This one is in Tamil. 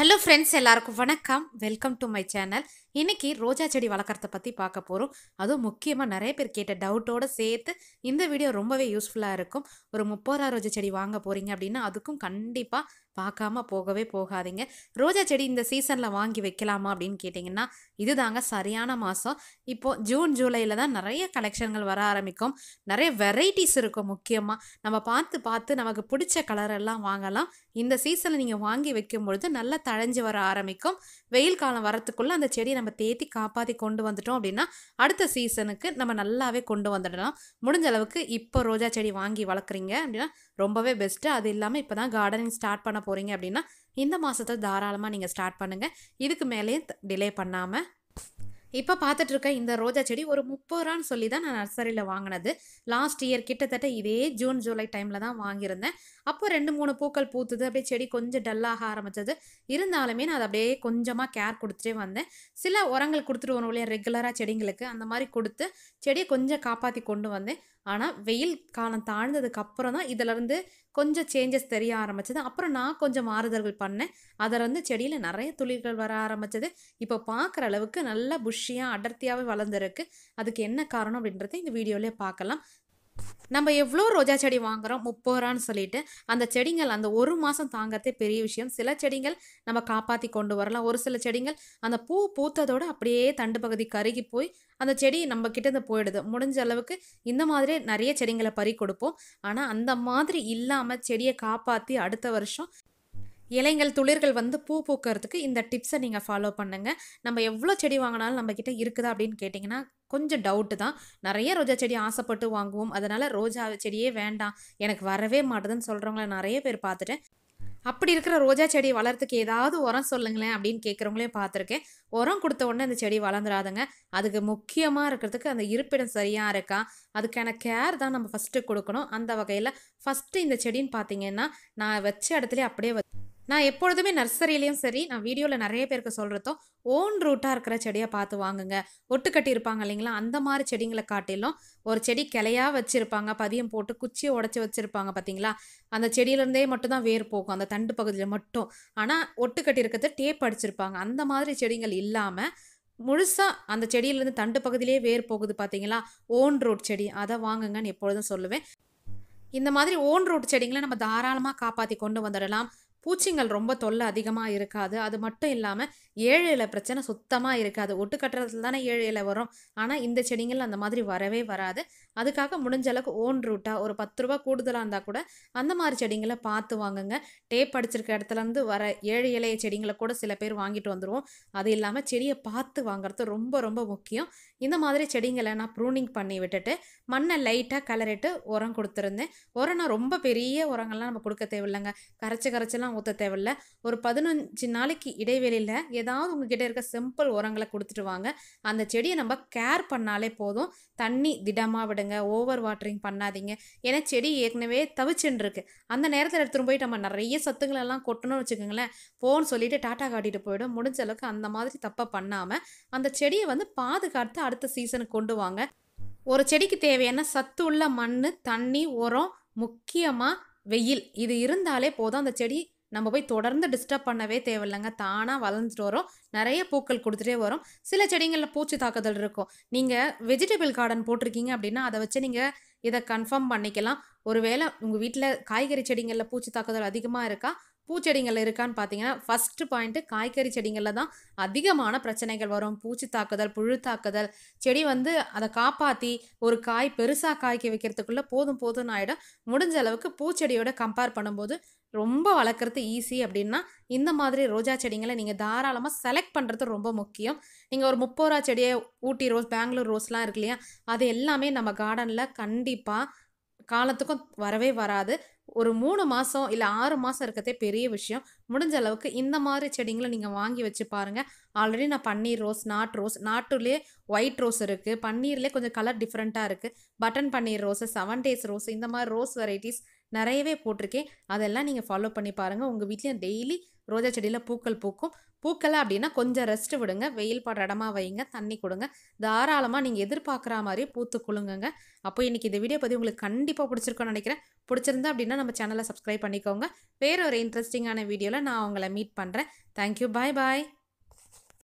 ஹலோ ஃப்ரெண்ட்ஸ் எல்லாருக்கும் வணக்கம் வெல்கம் டு மை சேனல் இன்னைக்கு ரோஜா செடி வளர்க்குறத பற்றி பார்க்க போகிறோம் அதுவும் முக்கியமாக நிறைய பேர் கேட்ட டவுட்டோடு சேர்த்து இந்த வீடியோ ரொம்பவே யூஸ்ஃபுல்லாக இருக்கும் ஒரு முப்பது ரோஜா செடி வாங்க போகிறீங்க அப்படின்னா அதுக்கும் கண்டிப்பாக பார்க்காம போகவே போகாதீங்க ரோஜா செடி இந்த சீசனில் வாங்கி வைக்கலாமா அப்படின்னு கேட்டிங்கன்னா இது தாங்க சரியான மாதம் இப்போது ஜூன் ஜூலையில் தான் நிறைய கலெக்ஷன்கள் வர ஆரம்பிக்கும் நிறைய வெரைட்டிஸ் இருக்கும் முக்கியமாக நம்ம பார்த்து பார்த்து நமக்கு பிடிச்ச கலர் எல்லாம் வாங்கலாம் இந்த சீசனில் நீங்கள் வாங்கி வைக்கும் பொழுது நல்லா தழைஞ்சி வர ஆரம்பிக்கும் வெயில் காலம் வரத்துக்குள்ளே அந்த செடி நம்ம தேத்தி காப்பாற்றி கொண்டு வந்துட்டோம் அப்படின்னா அடுத்த சீசனுக்கு நம்ம நல்லாவே கொண்டு வந்துடலாம் முடிஞ்ச அளவுக்கு இப்போ ரோஜா செடி வாங்கி வளர்க்குறீங்க அப்படின்னா ரொம்பவே பெஸ்ட்டு அது இல்லாமல் இப்போ தான் கார்டனிங் ஸ்டார்ட் பண்ண போகிறீங்க அப்படின்னா இந்த மாதத்தை தாராளமாக நீங்கள் ஸ்டார்ட் பண்ணுங்கள் இதுக்கு மேலேயும் டிலே பண்ணாமல் இப்போ இருக்க இந்த ரோஜா செடி ஒரு முப்பது ரூபான்னு சொல்லி தான் நான் நர்சரியில் வாங்கினது லாஸ்ட் இயர் கிட்டத்தட்ட இதே ஜூன் ஜூலை டைமில் தான் வாங்கியிருந்தேன் அப்போ ரெண்டு மூணு பூக்கள் பூத்துது அப்படியே செடி கொஞ்சம் டல்லாக ஆரம்பித்தது இருந்தாலுமே நான் அதை அப்படியே கொஞ்சமாக கேர் கொடுத்துட்டே வந்தேன் சில உரங்கள் கொடுத்துட்டு வரும் இல்லையா ரெகுலராக செடிங்களுக்கு அந்த மாதிரி கொடுத்து செடியை கொஞ்சம் காப்பாற்றி கொண்டு வந்தேன் ஆனால் வெயில் காலம் தாழ்ந்ததுக்கு அப்புறம் தான் இதிலருந்து கொஞ்சம் சேஞ்சஸ் தெரிய ஆரம்பிச்சது அப்புறம் நான் கொஞ்சம் மாறுதல்கள் பண்ணேன் அதில் வந்து செடியில் நிறைய துளிர்கள் வர ஆரம்பிச்சது இப்போ பார்க்குற அளவுக்கு நல்லா புஷ்ஷியாக அடர்த்தியாகவே வளர்ந்துருக்கு அதுக்கு என்ன காரணம் அப்படின்றத இந்த வீடியோவிலே பார்க்கலாம் நம்ம எவ்வளோ ரோஜா செடி வாங்குகிறோம் முப்பது ரூபான்னு சொல்லிட்டு அந்த செடிகள் அந்த ஒரு மாதம் தாங்கிறதே பெரிய விஷயம் சில செடிகள் நம்ம காப்பாற்றி கொண்டு வரலாம் ஒரு சில செடிகள் அந்த பூ பூத்ததோடு அப்படியே தண்டு பகுதி கருகி போய் அந்த செடி நம்ம கிட்டேருந்து போயிடுது முடிஞ்ச அளவுக்கு இந்த மாதிரி நிறைய செடிங்களை பறி கொடுப்போம் ஆனால் அந்த மாதிரி இல்லாமல் செடியை காப்பாற்றி அடுத்த வருஷம் இலைங்கள் துளிர்கள் வந்து பூ பூக்கிறதுக்கு இந்த டிப்ஸை நீங்கள் ஃபாலோ பண்ணுங்கள் நம்ம எவ்வளோ செடி வாங்கினாலும் நம்மக்கிட்ட இருக்குதா அப்படின்னு கேட்டிங்கன்னா கொஞ்சம் டவுட்டு தான் நிறைய ரோஜா செடி ஆசைப்பட்டு வாங்குவோம் அதனால் ரோஜா செடியே வேண்டாம் எனக்கு வரவே மாட்டுதுன்னு சொல்கிறவங்கள நிறைய பேர் பார்த்துட்டேன் அப்படி இருக்கிற ரோஜா செடி வளர்த்துக்கு ஏதாவது உரம் சொல்லுங்களேன் அப்படின்னு கேட்குறவங்களையும் பார்த்துருக்கேன் உரம் கொடுத்த உடனே அந்த செடி வளர்ந்துடாதுங்க அதுக்கு முக்கியமாக இருக்கிறதுக்கு அந்த இருப்பிடம் சரியாக இருக்கா அதுக்கான கேர் தான் நம்ம ஃபஸ்ட்டு கொடுக்கணும் அந்த வகையில் ஃபஸ்ட்டு இந்த செடின்னு பார்த்தீங்கன்னா நான் வச்ச இடத்துல அப்படியே நான் எப்பொழுதுமே நர்சரியிலையும் சரி நான் வீடியோவில் நிறைய பேருக்கு சொல்கிறதோ ஓன் ரூட்டாக இருக்கிற செடியை பார்த்து வாங்குங்க ஒட்டு இருப்பாங்க இல்லைங்களா அந்த மாதிரி செடிங்களை காட்டிலும் ஒரு செடி கிளையாக வச்சுருப்பாங்க பதியம் போட்டு குச்சியை உடச்சி வச்சுருப்பாங்க பார்த்தீங்களா அந்த செடியிலேருந்தே மட்டும் தான் வேர் போகும் அந்த தண்டு பகுதியில் மட்டும் ஆனால் ஒட்டு இருக்கிறது டேப் அடிச்சிருப்பாங்க அந்த மாதிரி செடிகள் இல்லாமல் முழுசாக அந்த செடியிலேருந்து தண்டு பகுதியிலே வேர் போகுது பார்த்தீங்களா ஓன் ரூட் செடி அதை வாங்குங்கன்னு எப்பொழுதும் சொல்லுவேன் இந்த மாதிரி ஓன் ரூட் செடிங்களை நம்ம தாராளமாக காப்பாற்றி கொண்டு வந்துடலாம் பூச்சிங்கள் ரொம்ப தொல்லை அதிகமாக இருக்காது அது மட்டும் இல்லாமல் ஏழு இலை பிரச்சனை சுத்தமாக இருக்காது ஒட்டு கட்டுறதுல தானே ஏழு இலை வரும் ஆனால் இந்த செடிங்கள் அந்த மாதிரி வரவே வராது அதுக்காக முடிஞ்ச அளவுக்கு ஓன் ரூட்டாக ஒரு பத்து ரூபா கூடுதலாக இருந்தால் கூட அந்த மாதிரி செடிங்களை பார்த்து வாங்குங்க டேப் அடிச்சிருக்க இடத்துலேருந்து வர ஏழு இலைய செடிங்களை கூட சில பேர் வாங்கிட்டு வந்துடுவோம் அது இல்லாமல் செடியை பார்த்து வாங்குறது ரொம்ப ரொம்ப முக்கியம் இந்த மாதிரி செடிங்களை நான் ப்ரூனிங் பண்ணி விட்டுட்டு மண்ணை லைட்டாக கலரிட்டு உரம் கொடுத்துருந்தேன் உரம் நான் ரொம்ப பெரிய உரங்கள்லாம் நம்ம கொடுக்க தேவையில்லைங்க கரைச்சி கரைச்செல்லாம் அதிகமாகலாம் ஊற்ற தேவையில்ல ஒரு பதினஞ்சு நாளைக்கு இடைவெளியில் ஏதாவது உங்ககிட்ட இருக்க சிம்பிள் உரங்களை கொடுத்துட்டு வாங்க அந்த செடியை நம்ம கேர் பண்ணாலே போதும் தண்ணி திடமாக விடுங்க ஓவர் வாட்டரிங் பண்ணாதீங்க ஏன்னா செடி ஏற்கனவே தவிச்சுன்னு அந்த நேரத்தில் எடுத்துகிட்டு போயிட்டு நம்ம நிறைய எல்லாம் கொட்டணும்னு வச்சுக்கோங்களேன் ஃபோன் சொல்லிட்டு டாட்டா காட்டிட்டு போயிடும் முடிஞ்ச அளவுக்கு அந்த மாதிரி தப்பை பண்ணாமல் அந்த செடியை வந்து பாதுகாத்து அடுத்த சீசனுக்கு கொண்டு வாங்க ஒரு செடிக்கு தேவையான சத்து உள்ள மண் தண்ணி உரம் முக்கியமாக வெயில் இது இருந்தாலே போதும் அந்த செடி நம்ம போய் தொடர்ந்து டிஸ்டர்ப் பண்ணவே தேவையில்லைங்க தானாக வளர்ந்துட்டு வரும் நிறைய பூக்கள் கொடுத்துட்டே வரும் சில செடிங்களில் பூச்சி தாக்குதல் இருக்கும் நீங்கள் வெஜிடபிள் கார்டன் போட்டிருக்கீங்க அப்படின்னா அதை வச்சு நீங்கள் இதை கன்ஃபார்ம் பண்ணிக்கலாம் ஒருவேளை உங்கள் வீட்டில் காய்கறி செடிங்களில் பூச்சி தாக்குதல் அதிகமாக இருக்கா பூச்செடிகள் இருக்கான்னு பார்த்தீங்கன்னா ஃபஸ்ட்டு பாயிண்ட்டு காய்கறி செடிகளில் தான் அதிகமான பிரச்சனைகள் வரும் பூச்சி தாக்குதல் புழு தாக்குதல் செடி வந்து அதை காப்பாற்றி ஒரு காய் பெருசாக காய்க்க வைக்கிறதுக்குள்ளே போதும் போதும்னு ஆகிடும் முடிஞ்ச அளவுக்கு பூச்செடியோட கம்பேர் பண்ணும்போது ரொம்ப வளர்க்குறது ஈஸி அப்படின்னா இந்த மாதிரி ரோஜா செடிங்களை நீங்கள் தாராளமாக செலக்ட் பண்ணுறது ரொம்ப முக்கியம் நீங்கள் ஒரு முப்பது ரூபா செடியை ஊட்டி ரோஸ் பெங்களூர் ரோஸ்லாம் இருக்கு இல்லையா அது எல்லாமே நம்ம கார்டனில் கண்டிப்பாக காலத்துக்கும் வரவே வராது ஒரு மூணு மாதம் இல்லை ஆறு மாதம் இருக்கிறதே பெரிய விஷயம் முடிஞ்ச அளவுக்கு இந்த மாதிரி செடிங்களை நீங்கள் வாங்கி வச்சு பாருங்கள் ஆல்ரெடி நான் பன்னீர் ரோஸ் நாட் ரோஸ் நாட்டுலேயே ஒயிட் ரோஸ் இருக்குது பன்னீர்லேயே கொஞ்சம் கலர் டிஃப்ரெண்ட்டாக இருக்குது பட்டன் பன்னீர் ரோஸு செவன் டேஸ் ரோஸ் இந்த மாதிரி ரோஸ் வெரைட்டிஸ் நிறையவே போட்டிருக்கேன் அதெல்லாம் நீங்கள் ஃபாலோ பண்ணி பாருங்கள் உங்கள் வீட்லேயும் டெய்லி ரோஜா செடியில் பூக்கள் பூக்கும் பூக்களை அப்படின்னா கொஞ்சம் ரெஸ்ட் விடுங்க வெயில் பாடுற இடமா வைங்க தண்ணி கொடுங்க தாராளமாக நீங்கள் எதிர்பார்க்குற மாதிரி பூத்து குலுங்குங்க அப்போ இன்றைக்கி இந்த வீடியோ பற்றி உங்களுக்கு கண்டிப்பாக பிடிச்சிருக்கோன்னு நினைக்கிறேன் பிடிச்சிருந்தா அப்படின்னா நம்ம சேனலை சப்ஸ்கிரைப் பண்ணிக்கோங்க வேறு ஒரு இன்ட்ரெஸ்டிங்கான வீடியோவில் நான் உங்களை மீட் பண்ணுறேன் தேங்க்யூ பாய் பாய்